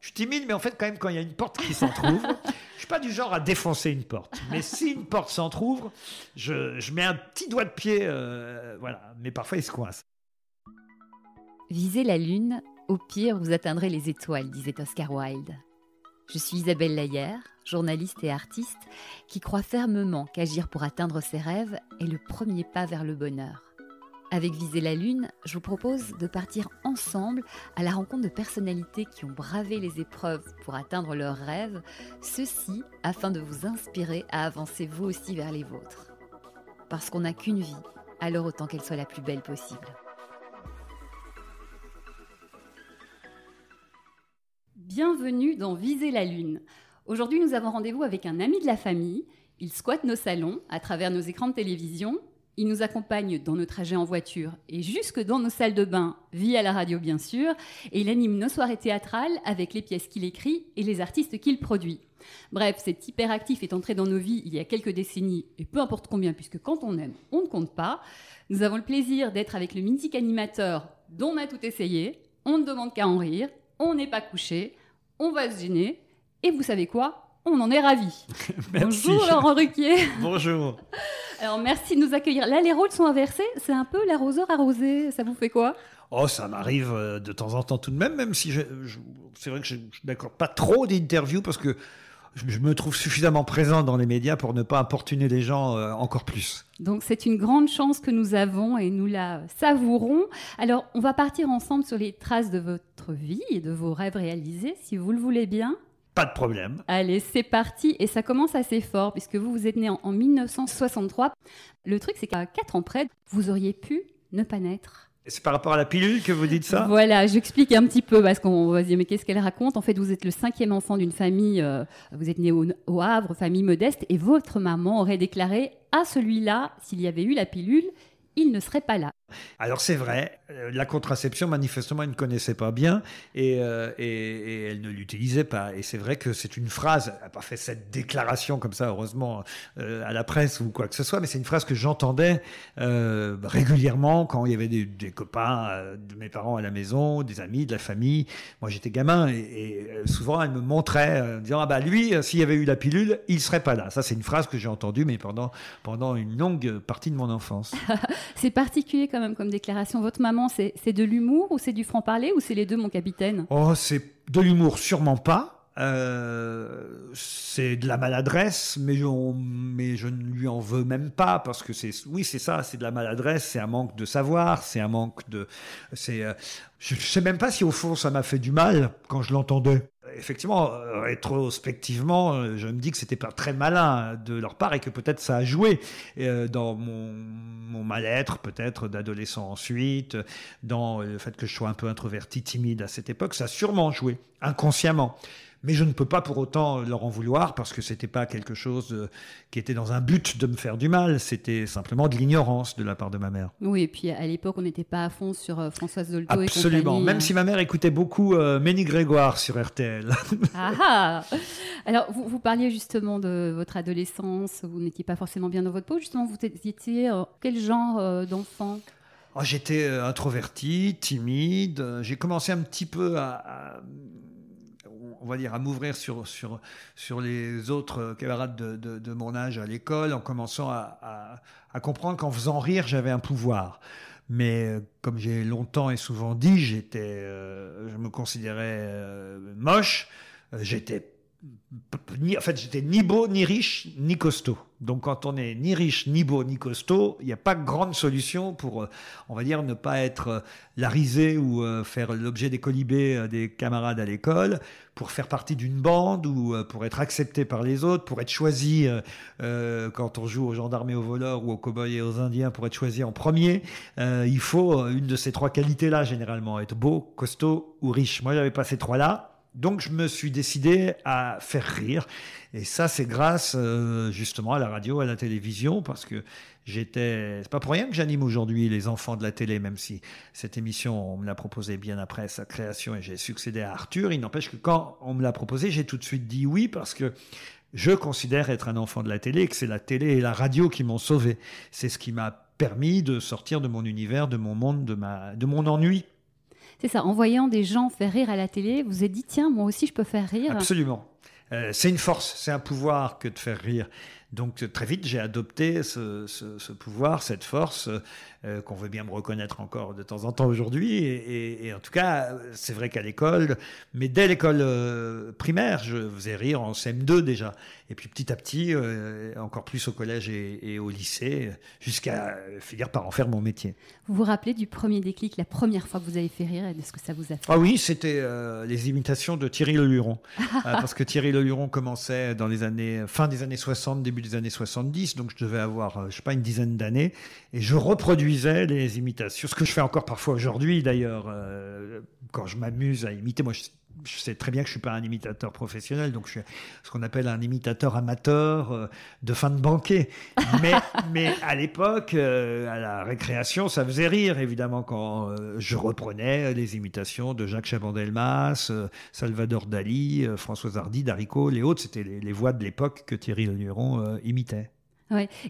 Je suis timide, mais en fait, quand même, quand il y a une porte qui s'entrouvre, je suis pas du genre à défoncer une porte. Mais si une porte s'entrouvre, je, je mets un petit doigt de pied, euh, voilà. Mais parfois, il se coince. Visez la lune, au pire, vous atteindrez les étoiles, disait Oscar Wilde. Je suis Isabelle Laillère, journaliste et artiste, qui croit fermement qu'agir pour atteindre ses rêves est le premier pas vers le bonheur. Avec Viser la Lune, je vous propose de partir ensemble à la rencontre de personnalités qui ont bravé les épreuves pour atteindre leurs rêves, ceci afin de vous inspirer à avancer vous aussi vers les vôtres. Parce qu'on n'a qu'une vie, alors autant qu'elle soit la plus belle possible. Bienvenue dans Viser la Lune. Aujourd'hui, nous avons rendez-vous avec un ami de la famille. Il squatte nos salons à travers nos écrans de télévision il nous accompagne dans nos trajets en voiture et jusque dans nos salles de bain, via la radio bien sûr, et il anime nos soirées théâtrales avec les pièces qu'il écrit et les artistes qu'il produit. Bref, cet hyperactif est entré dans nos vies il y a quelques décennies, et peu importe combien, puisque quand on aime, on ne compte pas. Nous avons le plaisir d'être avec le mythique animateur dont on a tout essayé, on ne demande qu'à en rire, on n'est pas couché, on va se gêner, et vous savez quoi on en est ravis. merci. Bonjour Laurent Ruquier. Bonjour. Alors merci de nous accueillir. Là, les rôles sont inversés. C'est un peu l'arroseur arrosé. Ça vous fait quoi Oh, ça m'arrive euh, de temps en temps tout de même, même si c'est vrai que je, je n'accorde pas trop d'interviews parce que je me trouve suffisamment présent dans les médias pour ne pas importuner les gens euh, encore plus. Donc c'est une grande chance que nous avons et nous la savourons. Alors on va partir ensemble sur les traces de votre vie et de vos rêves réalisés, si vous le voulez bien. Pas de problème. Allez, c'est parti. Et ça commence assez fort, puisque vous, vous êtes né en, 1963. Le truc, c'est qu'à quatre ans près, vous auriez pu ne pas naître. C'est par rapport à la pilule que vous dites ça Voilà, j'explique un petit peu parce qu'on va dire mais qu'est-ce qu'elle raconte En fait, vous êtes le cinquième enfant d'une famille, euh, vous êtes né au, Havre, famille modeste, et votre maman aurait déclaré à celui-là, s'il y avait eu la pilule, il ne serait pas là. Alors c'est vrai, euh, la contraception manifestement elle ne connaissait pas bien euh, et, elle ne l'utilisait pas. Et c'est vrai que c'est une phrase, elle n'a pas fait cette déclaration comme ça heureusement euh, à la presse ou quoi que ce soit, mais c'est une phrase que j'entendais régulièrement quand il y avait des, copains de mes parents à la maison, des amis, de la famille. Moi j'étais gamin et, souvent elle me montrait en disant ah bah lui s'il y avait eu la pilule il serait pas là. Ça c'est une phrase que j'ai entendue mais pendant pendant une longue partie de mon enfance. c'est particulier. Quand même comme déclaration. Votre maman, c'est de l'humour ou c'est du franc-parler ou c'est les deux, mon capitaine Oh, c'est de l'humour sûrement pas. Euh, c'est de la maladresse, mais, mais je ne lui en veux même pas parce que c'est, oui, c'est ça, c'est de la maladresse, c'est un manque de savoir, c'est un manque de, c'est, euh, je, ne sais même pas si au fond ça m'a fait du mal quand je l'entendais effectivement, euh, rétrospectivement, euh, je me dis que c'était pas très malin de leur part et que peut-être ça a joué euh, dans mon, mon mal-être, peut-être d'adolescent ensuite, dans le fait que je sois un peu introverti, timide à cette époque, ça a sûrement joué, inconsciemment. Mais je ne peux pas pour autant euh, leur en vouloir parce que c'était pas quelque chose euh, qui était dans un but de me faire du mal. C'était simplement de l'ignorance de la part de ma mère. Oui, et puis à l'époque, on n'était pas à fond sur euh, Françoise Dolto Absolument. Même si ma mère écoutait beaucoup euh, Ménie Grégoire sur RTL. Ah, ah Alors, vous, vous, parliez justement de votre adolescence. Vous n'étiez pas forcément bien dans votre peau. Justement, vous étiez quel genre d'enfant oh, J'étais introverti, timide. J'ai commencé un petit peu à on va dire, à m'ouvrir sur, sur, sur les autres camarades de, mon âge à l'école, en commençant à, à, comprendre qu'en faisant rire, j'avais un pouvoir. Mais euh, comme j'ai longtemps et souvent dit, j'étais, euh, je me considérais euh, moche, j'étais en fait, j'étais ni beau, ni riche, ni costaud. Donc, quand on est ni riche, ni beau, ni costaud, il n'y a pas grande solution pour, euh, on va dire, ne pas être euh, la risée ou euh, faire l'objet des colibés des camarades à l'école, pour faire partie d'une bande ou pour être accepté par les autres, pour être choisi quand on joue aux gendarmes et aux voleurs ou aux cow et aux indiens, pour être choisi en premier. il faut une de ces trois qualités-là, généralement, être beau, costaud ou riche. Moi, j'avais pas ces trois-là. Donc je me suis décidé à faire rire. Et ça, c'est grâce euh, justement à la radio, à la télévision, parce que j'étais. C'est pas pour rien que j'anime aujourd'hui les enfants de la télé, même si cette émission, on me l'a proposée bien après sa création et j'ai succédé à Arthur. Il n'empêche que quand on me l'a proposée, j'ai tout de suite dit oui, parce que je considère être un enfant de la télé, que c'est la télé et la radio qui m'ont sauvé. C'est ce qui m'a permis de sortir de mon univers, de mon monde, de, de mon ennui c'est ça, en voyant des gens faire rire à la télé, vous vous êtes dit, tiens, moi aussi je peux faire rire. Absolument. Euh, c'est une force, c'est un pouvoir que de faire rire. Donc très vite, j'ai adopté ce, ce, ce, pouvoir, cette force. Euh, euh, qu'on veut bien me reconnaître encore de temps en temps aujourd'hui. Et, en tout cas, c'est vrai qu'à l'école, mais dès l'école euh, primaire, je faisais rire en CM2 déjà. Et puis petit à petit, euh, encore plus au collège et, au lycée, jusqu'à finir par en faire mon métier. Vous vous rappelez du premier déclic, la première fois que vous avez fait rire est ce que ça vous a fait Ah oui, c'était les imitations de Thierry Le Luron. parce que Thierry Le Luron commençait dans les années, fin des années 60, début des années 70. Donc je devais avoir, je sais pas, une dizaine d'années. Et je reproduis les imitations. Ce que je fais encore parfois aujourd'hui, d'ailleurs, euh, quand je m'amuse à imiter, moi, je, sais très bien que je suis pas un imitateur professionnel, donc je suis ce qu'on appelle un imitateur amateur euh, de fin de banquet. Mais, à l'époque, euh, à la récréation, ça faisait rire, évidemment, quand je reprenais les imitations de Jacques Chaban-Delmas, Salvador Dali, François Hardy, Darico, les autres. C'était les, voix de l'époque que Thierry Leluron imitait.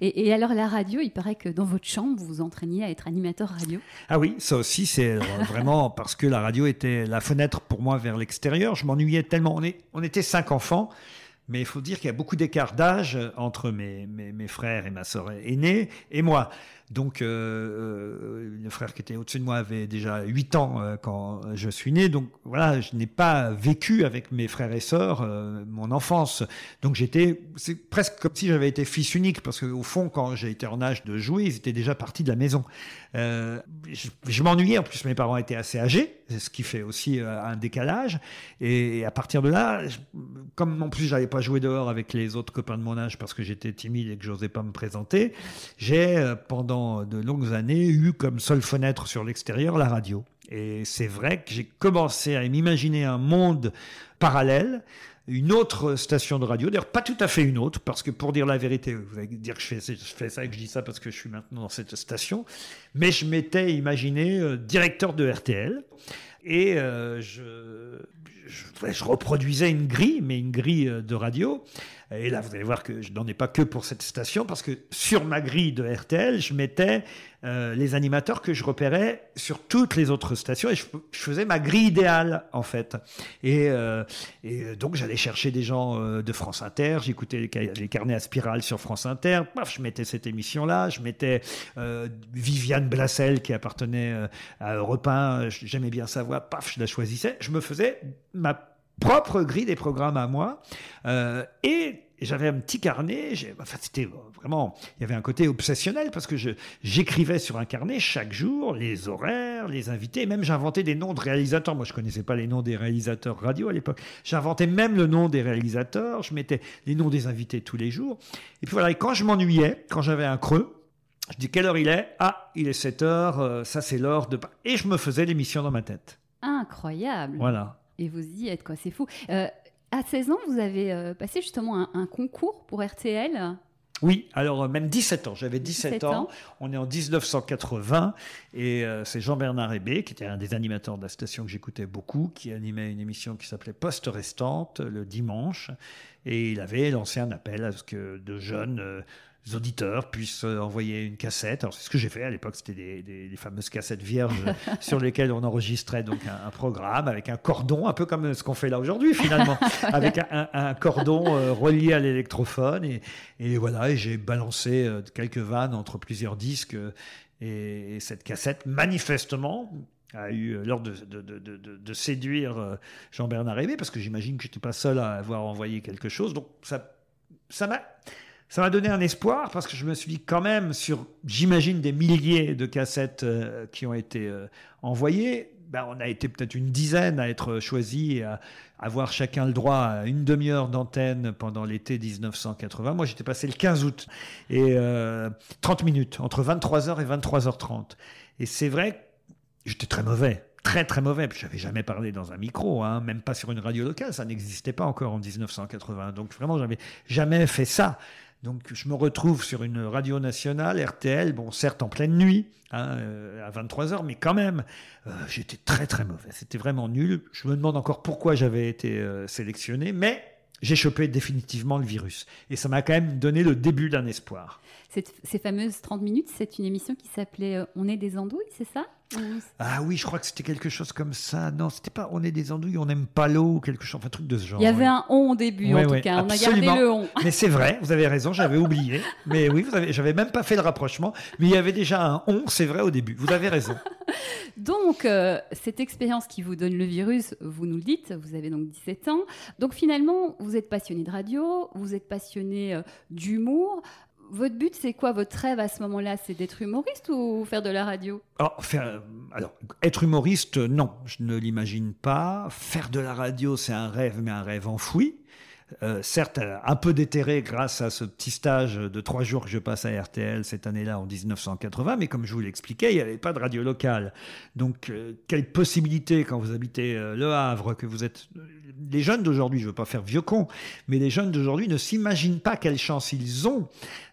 Et, alors la radio, il paraît que dans votre chambre, vous vous entraîniez à être animateur radio. Ah oui, ça aussi, c'est euh, vraiment parce que la radio était la fenêtre pour moi vers l'extérieur. Je m'ennuyais tellement. On, on était cinq enfants. Mais il faut dire qu'il y a beaucoup d'écart d'âge entre mes, frères et ma sœur aînée et moi. Donc, euh, euh, le frère qui était au-dessus de moi avait déjà 8 ans euh, quand je suis né. Donc, voilà, je n'ai pas vécu avec mes frères et sœurs mon enfance. Donc, j'étais, c'est presque comme si j'avais été fils unique, parce qu'au fond, quand j'ai été en âge de jouer, ils étaient déjà partis de la maison. je, m'ennuyais, en plus, mes parents étaient assez âgés ce qui fait aussi un décalage. Et à partir de là, comme en plus j'avais pas joué dehors avec les autres copains de mon âge parce que j'étais timide et que j'osais pas me présenter, j'ai pendant de longues années, eu comme seule fenêtre sur l'extérieur la radio. Et c'est vrai que j'ai commencé à m'imaginer un monde parallèle, une autre station de radio, d'ailleurs pas tout à fait une autre, parce que pour dire la vérité, vous allez dire que je fais, ça et que je dis ça parce que je suis maintenant dans cette station, mais je m'étais imaginé euh, directeur de RTL et euh, je, je, reproduisais une grille, mais une grille euh, de radio. Et là, vous allez voir que je n'en ai pas que pour cette station, parce que sur ma grille de RTL, je mettais euh, les animateurs que je repérais sur toutes les autres stations, et je, faisais ma grille idéale, en fait. Et, euh, donc, j'allais chercher des gens de France Inter, j'écoutais les, carnets à spirale sur France Inter, paf, je mettais cette émission-là, je mettais Viviane Blassel, qui appartenait à Europe 1, j'aimais bien sa voix, paf, je la choisissais, je me faisais ma propre grille des programmes à moi. Euh, et j'avais un petit carnet, enfin c'était vraiment, il y avait un côté obsessionnel parce que j'écrivais sur un carnet chaque jour les horaires, les invités, même j'inventais des noms de réalisateurs. Moi je connaissais pas les noms des réalisateurs radio à l'époque. J'inventais même le nom des réalisateurs, je mettais les noms des invités tous les jours. Et puis voilà, et quand je m'ennuyais, quand j'avais un creux, je dis quelle heure il est Ah, il est 7 heures, euh, ça c'est l'heure de et je me faisais l'émission dans ma tête. Incroyable. Voilà et vous y êtes, quoi. C'est fou. Euh, à 16 ans, vous avez euh, passé justement un, concours pour RTL. Oui, alors euh, même 17 ans, j'avais 17, ans. on est en 1980 et c'est Jean-Bernard Hébé, qui était un des animateurs de la station que j'écoutais beaucoup, qui animait une émission qui s'appelait Poste Restante le dimanche et il avait lancé un appel à ce que de jeunes auditeurs puissent euh, envoyer une cassette. Alors, c'est ce que j'ai fait à l'époque, c'était des, fameuses cassettes vierges sur lesquelles on enregistrait donc un, programme avec un cordon, un peu comme euh, ce qu'on fait là aujourd'hui finalement, avec un, cordon euh, relié à l'électrophone. Et, voilà, et j'ai balancé quelques vannes entre plusieurs disques. et, cette cassette, manifestement, a eu l'ordre de, de, séduire Jean-Bernard Rémy, parce que j'imagine que je n'étais pas seul à avoir envoyé quelque chose. Donc ça m'a... Ça m'a donné un espoir parce que je me suis dit quand même sur, j'imagine, des milliers de cassettes euh, qui ont été euh, envoyées. Ben, on a été peut-être une dizaine à être choisis et à avoir chacun le droit à une demi-heure d'antenne pendant l'été 1980. Moi, j'étais passé le 15 août et 30 euh, minutes, entre 23h et 23h30. Et c'est vrai, j'étais très mauvais très très mauvais. Je n'avais jamais parlé dans un micro, hein, même pas sur une radio locale, ça n'existait pas encore en 1980. Donc vraiment, j'avais jamais fait ça. Donc je me retrouve sur une radio nationale, RTL, bon certes en pleine nuit, hein, euh, à 23h, mais quand même, euh, j'étais très très mauvais, c'était vraiment nul. Je me demande encore pourquoi j'avais été euh, sélectionné, mais j'ai chopé définitivement le virus. Et ça m'a quand même donné le début d'un espoir. ces fameuses 30 minutes, c'est une émission qui s'appelait On est des andouilles, c'est ça ah oui, je crois que c'était quelque chose comme ça. Non, c'était pas on est des andouilles, on n'aime pas l'eau, quelque chose, enfin, truc de ce genre. Il y avait un on au début, en tout cas. On a gardé le on. mais c'est vrai, vous avez raison, j'avais oublié. Mais oui, vous avez, j'avais même pas fait le rapprochement. Mais il y avait déjà un on, c'est vrai, au début. Vous avez raison. donc, euh, cette expérience qui vous donne le virus, vous nous le dites, vous avez donc 17 ans. Donc, finalement, vous êtes passionné de radio, vous êtes passionné euh, d'humour votre but, c'est quoi votre rêve à ce moment-là C'est d'être humoriste ou faire de la radio alors, faire, alors, être humoriste, non, je ne l'imagine pas. Faire de la radio, c'est un rêve, mais un rêve enfoui. Euh, certes euh, un peu déterré grâce à ce petit stage de trois jours que je passe à RTL cette année-là en 1980, mais comme je vous l'expliquais, il n'y avait pas de radio locale. Donc, euh, quelle possibilité quand vous habitez Le Havre, que vous êtes... Les jeunes d'aujourd'hui, je ne veux pas faire vieux con, mais les jeunes d'aujourd'hui ne s'imaginent pas quelle chance ils ont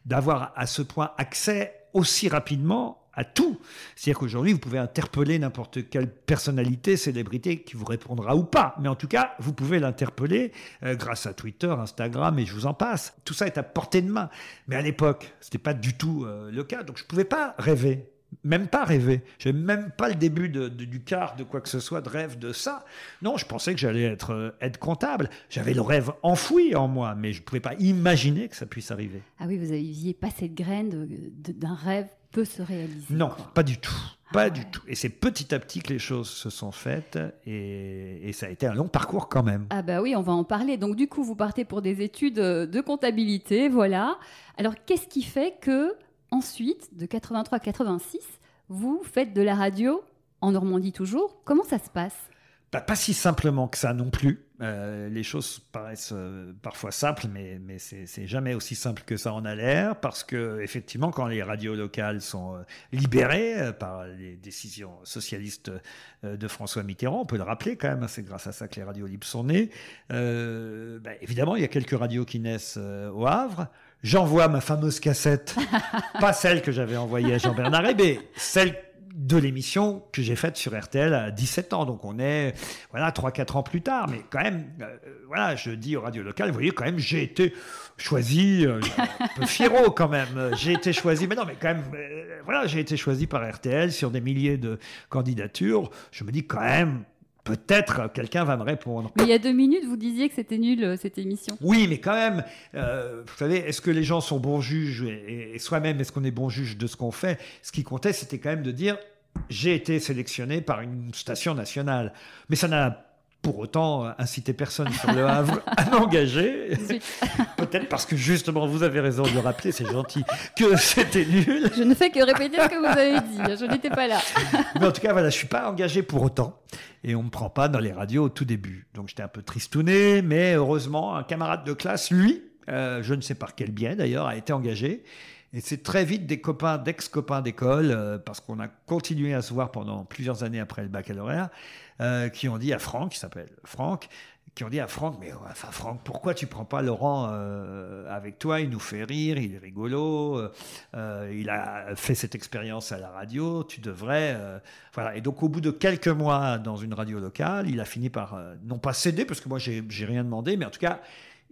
d'avoir à ce point accès aussi rapidement à tout. C'est-à-dire qu'aujourd'hui, vous pouvez interpeller n'importe quelle personnalité, célébrité qui vous répondra ou pas. Mais en tout cas, vous pouvez l'interpeller euh, grâce à Twitter, Instagram et je vous en passe. Tout ça est à portée de main. Mais à l'époque, c'était pas du tout euh, le cas. Donc je ne pouvais pas rêver même pas rêvé. J'ai même pas le début du quart de quoi que ce soit, de rêve de ça. Non, je pensais que j'allais être aide euh, comptable. J'avais le rêve enfoui en moi, mais je ne pouvais pas imaginer que ça puisse arriver. Ah oui, vous aviez pas cette graine d'un rêve peut se réaliser. Non, pas du tout. Pas ah du tout. Et c'est petit à petit que les choses se sont faites et, et, ça a été un long parcours quand même. Ah bah oui, on va en parler. Donc du coup, vous partez pour des études euh, de comptabilité, voilà. Alors qu'est-ce qui fait que Ensuite, de 83 à 86, vous faites de la radio en Normandie toujours. Comment ça se passe bah, Pas si simplement que ça non plus. Euh, les choses paraissent euh, parfois simples, mais, c'est jamais aussi simple que ça en a l'air, parce que effectivement, quand les radios locales sont euh, libérées par les décisions socialistes de François Mitterrand, on peut le rappeler quand même, hein, c'est grâce à ça que les radios libres sont nées. Bah, évidemment, il y a quelques radios qui naissent au Havre j'envoie ma fameuse cassette, pas celle que j'avais envoyée à Jean-Bernard Hébé, celle de l'émission que j'ai faite sur RTL à 17 ans. Donc on est voilà 3 4 ans plus tard mais quand même euh, voilà, je dis aux radios locales, vous voyez quand même j'ai été choisi euh, un peu quand même. J'ai été choisi mais non mais quand même euh, voilà, j'ai été choisi par RTL sur des milliers de candidatures. Je me dis quand même Peut-être quelqu'un va me répondre. il y a deux minutes, vous disiez que c'était nul euh, cette émission. Oui, mais quand même, euh, vous savez, est-ce que les gens sont bons juges et, et soi-même, est-ce qu'on est bon juge de ce qu'on fait Ce qui comptait, c'était quand même de dire j'ai été sélectionné par une station nationale. Mais ça n'a pour autant euh, inciter personne sur le Havre à m'engager. Peut-être parce que justement, vous avez raison de le rappeler, c'est gentil, que c'était nul. Je ne fais que répéter ce que vous avez dit, hein, je n'étais pas là. Mais en tout cas, voilà, je ne suis pas engagé pour autant. Et on ne me prend pas dans les radios au tout début. Donc j'étais un peu tristouné, mais heureusement, un camarade de classe, lui, euh, je ne sais par quel bien d'ailleurs, a été engagé. Et c'est très vite des copains, d'ex-copains d'école, euh, parce qu'on a continué à se voir pendant plusieurs années après le baccalauréat. Euh, qui ont dit à Franck, qui s'appelle Franck, qui ont dit à Franck, mais euh, enfin Franck, pourquoi tu prends pas Laurent euh, avec toi Il nous fait rire, il est rigolo, il a fait cette expérience à la radio, tu devrais... voilà. Et donc au bout de quelques mois dans une radio locale, il a fini par, non pas céder, parce que moi j'ai rien demandé, mais en tout cas,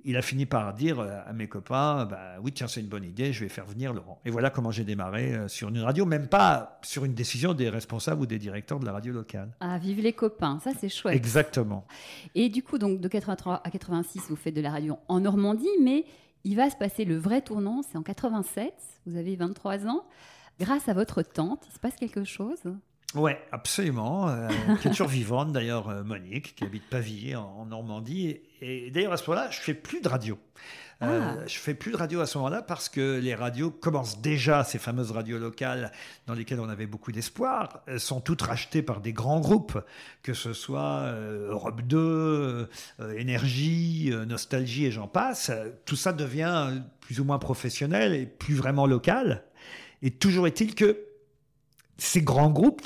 il a fini par dire euh, à mes copains bah, Oui, tiens, c'est une bonne idée, je vais faire venir Laurent. Et voilà comment j'ai démarré euh, sur une radio, même pas sur une décision des responsables ou des directeurs de la radio locale. Ah, vive les copains, ça c'est chouette. Exactement. Et du coup, donc de 83 à 86, vous faites de la radio en Normandie, mais il va se passer le vrai tournant, c'est en 87, vous avez 23 ans. Grâce à votre tante, il se passe quelque chose Ouais, absolument. Euh, toujours vivante d'ailleurs, Monique, qui habite Pavillé, en Normandie et d'ailleurs, à ce moment-là, je fais plus de radio. Je Euh, ah. je fais plus de radio à ce moment-là parce que les radios commencent déjà, ces fameuses radios locales dans lesquelles on avait beaucoup d'espoir, euh, sont toutes rachetées par des grands groupes, que ce soit euh, Europe 2, euh, Énergie, Nostalgie et j'en passe. Tout ça devient plus ou moins professionnel et plus vraiment local. Et toujours est-il que ces grands groupes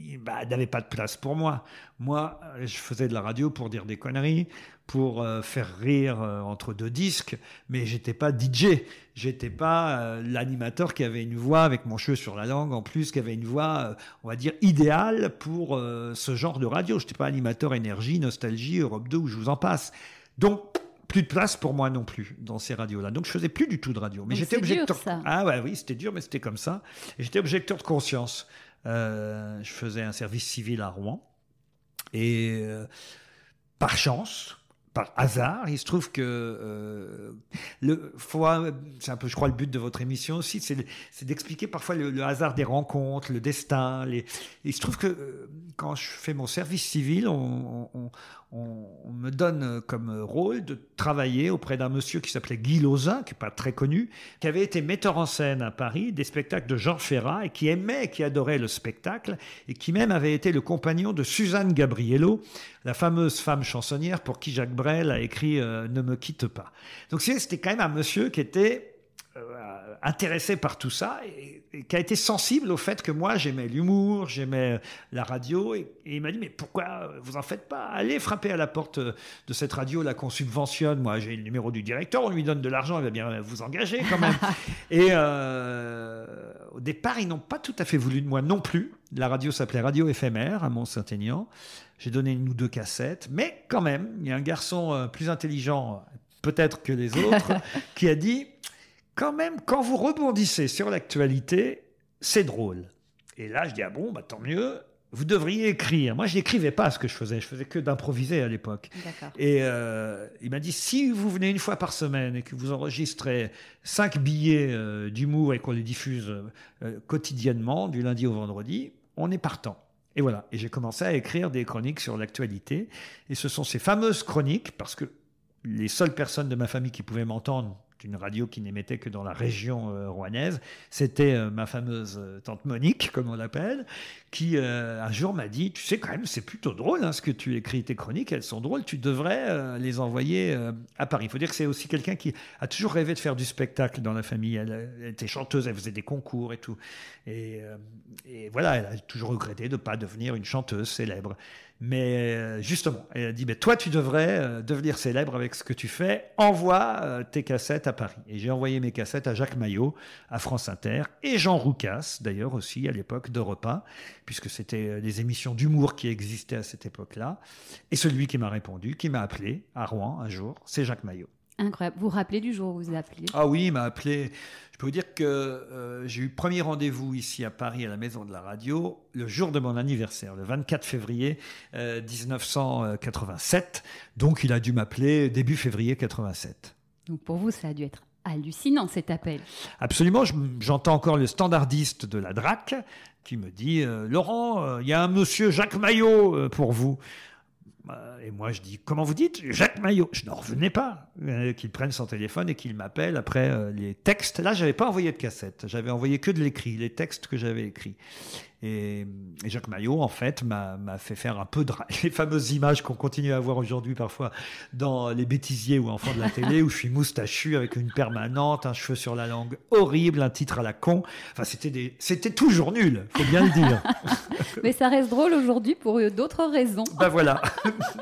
il bah, n'avait pas de place pour moi. Moi, euh, je faisais de la radio pour dire des conneries, pour euh, faire rire euh, entre deux disques, mais j'étais pas DJ, j'étais pas l'animateur qui avait une voix avec mon cheveu sur la langue en plus, qui avait une voix, on va dire idéale pour ce genre de radio. J'étais pas animateur énergie, nostalgie, Europe 2 ou je vous en passe. Donc plus de place pour moi non plus dans ces radios-là. Donc je faisais plus du tout de radio. Mais j'étais objecteur. ça. Ah ouais, oui, c'était dur, mais c'était comme ça. J'étais objecteur de conscience. Euh, je faisais un service civil à Rouen. Et euh, par chance, par hasard, il se trouve que euh, le le c'est un peu, je crois, le but de votre émission aussi, c'est d'expliquer parfois le, hasard des rencontres, le destin. il se trouve que quand je fais mon service civil, on, on, me donne comme rôle de travailler auprès d'un monsieur qui s'appelait Guy Lauzin, qui n'est pas très connu, qui avait été metteur en scène à Paris des spectacles de Jean Ferrat et qui aimait, qui adorait le spectacle et qui même avait été le compagnon de Suzanne Gabriello, la fameuse femme chansonnière pour qui Jacques Brel a écrit euh, Ne me quitte pas. Donc c'était quand même un monsieur qui était intéressé par tout ça et, qui a été sensible au fait que moi j'aimais l'humour, j'aimais euh, la radio et, il m'a dit mais pourquoi vous en faites pas Allez frapper à la porte euh, de cette radio là qu'on subventionne. Moi j'ai le numéro du directeur, on lui donne de l'argent, il va bien vous engager quand même. et euh, au départ ils n'ont pas tout à fait voulu de moi non plus. La radio s'appelait Radio Éphémère à Mont-Saint-Aignan. J'ai donné une ou deux cassettes, mais quand même il y a un garçon plus intelligent peut-être que les autres qui a dit quand même, quand vous rebondissez sur l'actualité, c'est drôle. Et là, je dis, ah bon, bah, tant mieux, vous devriez écrire. Moi, je n'écrivais pas ce que je faisais, je faisais que d'improviser à l'époque. Et euh, il m'a dit, si vous venez une fois par semaine et que vous enregistrez cinq billets euh, d'humour et qu'on les diffuse euh, quotidiennement, du lundi au vendredi, on est partant. Et voilà, et j'ai commencé à écrire des chroniques sur l'actualité. Et ce sont ces fameuses chroniques, parce que les seules personnes de ma famille qui pouvaient m'entendre une radio qui n'émettait que dans la région euh, rouennaise. C'était euh, ma fameuse euh, tante Monique, comme on l'appelle, qui un jour m'a dit, tu sais quand même, c'est plutôt drôle hein, ce que tu écris, tes chroniques, elles sont drôles, tu devrais les envoyer à Paris. Il faut dire que c'est aussi quelqu'un qui a toujours rêvé de faire du spectacle dans la famille. Elle, était chanteuse, elle faisait des concours et tout. Et, et voilà, elle a toujours regretté de ne pas devenir une chanteuse célèbre. Mais euh, justement, elle a dit, mais toi, tu devrais euh, devenir célèbre avec ce que tu fais. Envoie euh, tes cassettes à Paris. Et j'ai envoyé mes cassettes à Jacques Maillot, à France Inter, et Jean Roucas, d'ailleurs aussi, à l'époque de repas, puisque c'était les émissions d'humour qui existaient à cette époque-là. Et celui qui m'a répondu, qui m'a appelé à Rouen un jour, c'est Jacques Maillot. Incroyable. Vous vous rappelez du jour où vous appelez Ah oui, il m'a appelé. Je peux vous dire que euh, j'ai eu premier rendez-vous ici à Paris, à la Maison de la Radio, le jour de mon anniversaire, le 24 février 1987. Euh, Donc il a dû m'appeler début février 87. Donc pour vous, ça a dû être hallucinant cet appel. Absolument, j'entends encore le standardiste de la DRAC qui me dit euh, Laurent, il y a un monsieur Jacques Maillot pour vous. Euh, et moi, je dis, comment vous dites Jacques Maillot. Je n'en revenais pas euh, qu'il prenne son téléphone et qu'il m'appelle après euh, les textes. Là, j'avais pas envoyé de cassette, j'avais envoyé que de l'écrit, les textes que j'avais écrits. Et, Jacques Maillot, en fait, m'a fait faire un peu les fameuses images qu'on continue à voir aujourd'hui parfois dans les bêtisiers ou enfants de la télé, où je suis moustachu avec une permanente, un cheveu sur la langue horrible, un titre à la con. Enfin, c'était c'était toujours nul, faut bien le dire. Mais ça reste drôle aujourd'hui pour euh, d'autres raisons. Ben voilà.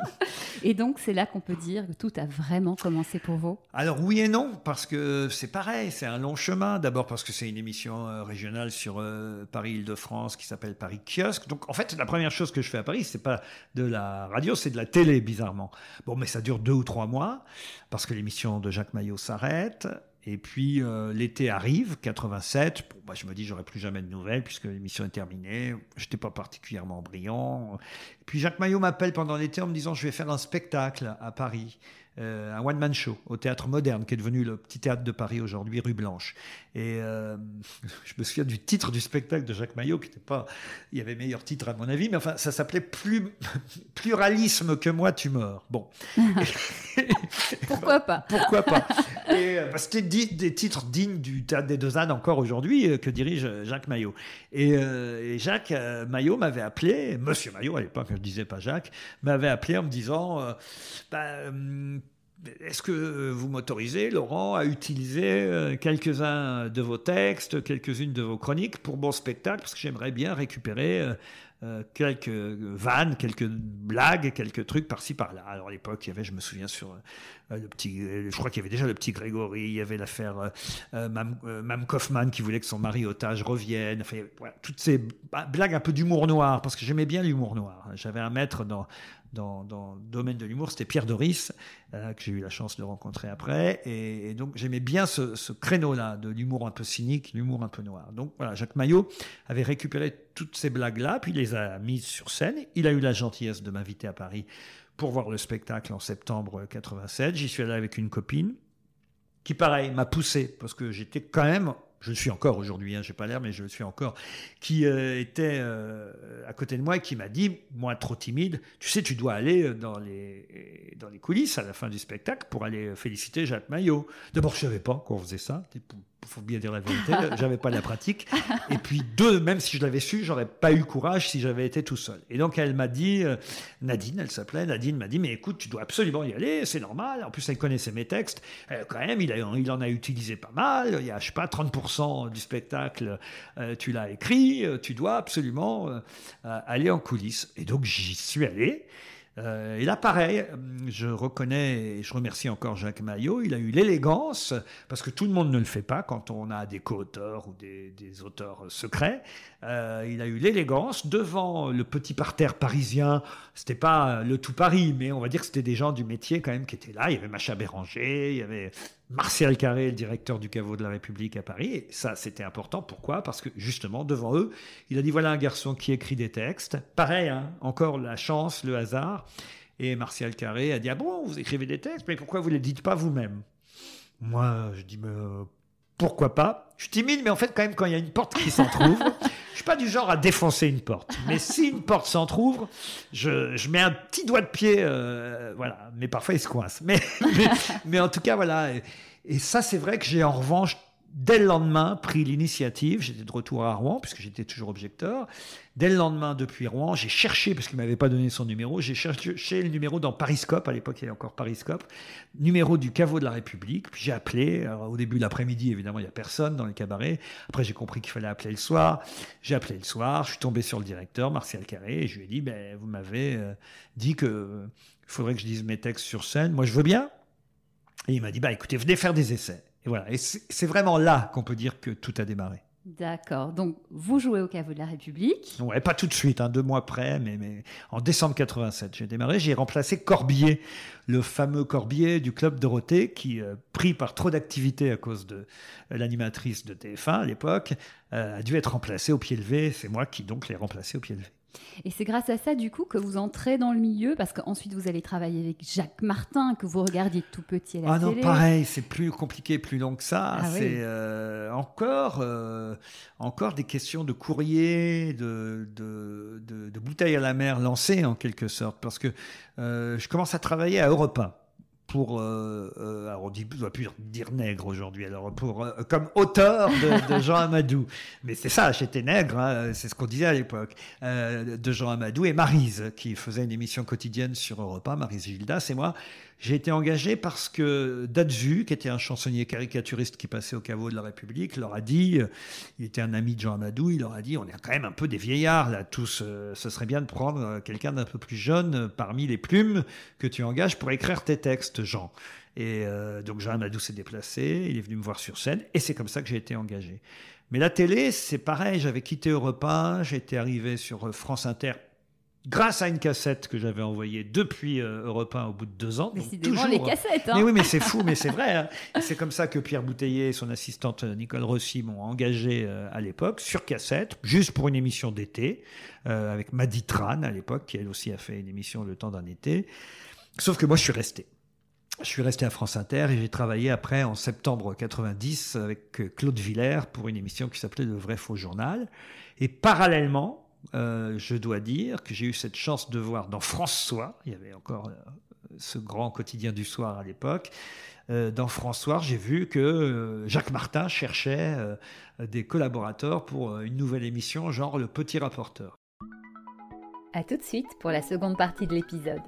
et donc, c'est là qu'on peut dire que tout a vraiment commencé pour vous. Alors oui et non, parce que c'est pareil, c'est un long chemin. D'abord parce que c'est une émission euh, régionale sur euh, Paris-Île-de-France qui s'appelle Paris Kiosque. Donc en fait, la première chose que je fais à Paris, c'est pas de la radio, c'est de la télé, bizarrement. Bon, mais ça dure deux ou trois mois, parce que l'émission de Jacques Maillot s'arrête. Et puis euh, l'été arrive, 87. Bon, bah, je me dis, j'aurai plus jamais de nouvelles puisque l'émission est terminée. J'étais pas particulièrement brillant. puis Jacques Maillot m'appelle pendant l'été en me disant, je vais faire un spectacle à Paris. Euh, un one-man show au théâtre moderne, qui est devenu le petit théâtre de Paris aujourd'hui, rue Blanche. Et euh, je me souviens du titre du spectacle de Jacques Maillot, qui n'était pas. Il y avait meilleur titre à mon avis, mais enfin, ça s'appelait plus, Pluralisme que moi, tu meurs. Bon. pourquoi pas Pourquoi pas euh, C'était des titres dignes du théâtre des deux ânes encore aujourd'hui, que dirige Jacques Maillot. Et, Jacques Maillot m'avait appelé, monsieur Maillot à l'époque, je ne disais pas Jacques, m'avait appelé en me disant. Bah, est-ce que vous m'autorisez, Laurent, à utiliser euh, quelques-uns de vos textes, quelques-unes de vos chroniques pour mon spectacle Parce que j'aimerais bien récupérer euh, euh, quelques vannes, quelques blagues, quelques trucs par-ci par-là. Alors à l'époque, il y avait, je me souviens, sur euh, euh, je crois qu'il y avait déjà le petit Grégory, il y avait l'affaire euh, Mam Mam Kaufman qui voulait que son mari otage revienne. toutes ces blagues un peu d'humour noir, parce que j'aimais bien l'humour noir. J'avais un maître dans, dans, le domaine de l'humour, c'était Pierre Doris, que j'ai eu la chance de rencontrer après. Et, donc j'aimais bien ce, créneau-là de l'humour un peu cynique, l'humour un peu noir. Donc voilà, Jacques Maillot avait récupéré toutes ces blagues-là, puis il les a mises sur scène. Il a eu la gentillesse de m'inviter à Paris pour voir le spectacle en septembre 87. J'y suis allé avec une copine qui, pareil, m'a poussé parce que j'étais quand même je le suis encore aujourd'hui, hein, j'ai pas l'air, mais je le suis encore, qui euh, était euh, à côté de moi et qui m'a dit, moi trop timide, tu sais, tu dois aller euh, dans les, dans les coulisses à la fin du spectacle pour aller féliciter Jacques Maillot. D'abord, je savais pas qu'on faisait ça, faut bien dire la vérité, j'avais pas la pratique. Et puis deux, même si je l'avais su, j'aurais pas eu courage si j'avais été tout seul. Et donc elle m'a dit, euh, Nadine, elle s'appelait, Nadine m'a dit, mais écoute, tu dois absolument y aller, c'est normal. En plus, elle connaissait mes textes. Euh, quand même, il, a, il en a utilisé pas mal. Il y a, je sais pas, 30% du spectacle, euh, tu l'as écrit. Tu dois absolument aller en coulisses. Et donc j'y suis allé. Euh, et là, pareil, euh, je reconnais et je remercie encore Jacques Maillot. Il a eu l'élégance, parce que tout le monde ne le fait pas quand on a des co-auteurs ou des, auteurs euh, secrets. il a eu l'élégance devant le petit parterre parisien. C'était pas le tout Paris, mais on va dire que c'était des gens du métier quand même qui étaient là. Il y avait Macha Béranger, il y avait Martial Carré, le directeur du caveau de la République à Paris. Et ça, c'était important. Pourquoi Parce que justement, devant eux, il a dit voilà un garçon qui écrit des textes. Pareil, hein, encore la chance, le hasard. Et Martial Carré a dit ah bon, vous écrivez des textes, mais pourquoi vous les dites pas vous-même Moi, je dis mais euh, pourquoi pas. Je suis timide, mais en fait, quand même, quand il y a une porte qui s'entrouvre, je suis pas du genre à défoncer une porte. Mais si une porte s'entrouvre, je, je mets un petit doigt de pied, euh, voilà. Mais parfois, il se coince. Mais, mais, en tout cas, voilà. et ça, c'est vrai que j'ai en revanche dès le lendemain, pris l'initiative. J'étais de retour à Rouen, puisque j'étais toujours objecteur. Dès le lendemain, depuis Rouen, j'ai cherché, parce qu'il ne m'avait pas donné son numéro, j'ai cherché le numéro dans Pariscope, à l'époque il y avait encore Pariscope, numéro du caveau de la République. Puis j'ai appelé, euh, au début de l'après-midi, évidemment, il n'y a personne dans les cabarets. Après, j'ai compris qu'il fallait appeler le soir. J'ai appelé le soir, je suis tombé sur le directeur, Martial Carré, et je lui ai dit, ben, vous m'avez euh, dit que euh, faudrait que je dise mes textes sur scène. Moi, je veux bien. Et il m'a dit, bah, écoutez, venez faire des essais. Et c'est vraiment là qu'on peut dire que tout a démarré. D'accord. Donc, vous jouez au caveau de la République pas tout de suite, hein, deux mois après, mais, en décembre 87, j'ai démarré. J'ai remplacé Corbier, le fameux Corbier du club Dorothée, qui, euh, pris par trop d'activités à cause de euh, l'animatrice de TF1 à l'époque, euh, a dû être remplacé au pied levé. C'est moi qui donc l'ai remplacé au pied levé. Et c'est grâce à ça, du coup, que vous entrez dans le milieu, parce qu'ensuite vous allez travailler avec Jacques Martin, que vous regardiez tout petit à la Ah non, pareil, c'est plus compliqué, plus long que ça. Ah c'est euh, encore, euh, encore des questions de courrier, de, de, bouteilles à la mer lancées en quelque sorte, parce que euh, je commence à travailler à Europe pour, euh, euh, alors on dit, va plus dire nègre aujourd'hui, alors pour, euh, comme auteur de, Jean Amadou. Mais c'est ça, j'étais nègre, hein, c'est ce qu'on disait à l'époque, euh, de Jean Amadou et Marise, qui faisait une émission quotidienne sur Europa, Marise Gilda c'est moi. J'ai été engagé parce que Dadju, qui était un chansonnier caricaturiste qui passait au caveau de la République, leur a dit, euh, il était un ami de Jean Amadou, il leur a dit, on est quand même un peu des vieillards là, tous, euh, ce serait bien de prendre euh, quelqu'un d'un peu plus jeune parmi les plumes que tu engages pour écrire tes textes, Jean. Et donc Jean Amadou s'est déplacé, il est venu me voir sur scène, et c'est comme ça que j'ai été engagé. Mais la télé, c'est pareil, j'avais quitté Europe 1, j'étais arrivé sur France Inter grâce à une cassette que j'avais envoyée depuis euh, Europe 1 au bout de deux ans. Décidément, toujours... les euh, cassettes. Hein. Mais oui, mais c'est fou, mais c'est vrai. Hein. C'est comme ça que Pierre Bouteiller et son assistante euh, Nicole Rossi m'ont engagé à l'époque, sur cassette, juste pour une émission d'été, avec Maddy Tran à l'époque, qui elle aussi a fait une émission le temps d'un été. Sauf que moi, je suis resté. Je suis resté à France Inter et j'ai travaillé après en septembre 90 avec Claude Villers pour une émission qui s'appelait Le Vrai Faux Journal. Et parallèlement, euh, je dois dire que j'ai eu cette chance de voir dans François, il y avait encore euh, ce grand quotidien du soir à l'époque, euh, dans François, j'ai vu que Jacques Martin cherchait des collaborateurs pour une nouvelle émission genre Le Petit Rapporteur. A tout de suite pour la seconde partie de l'épisode.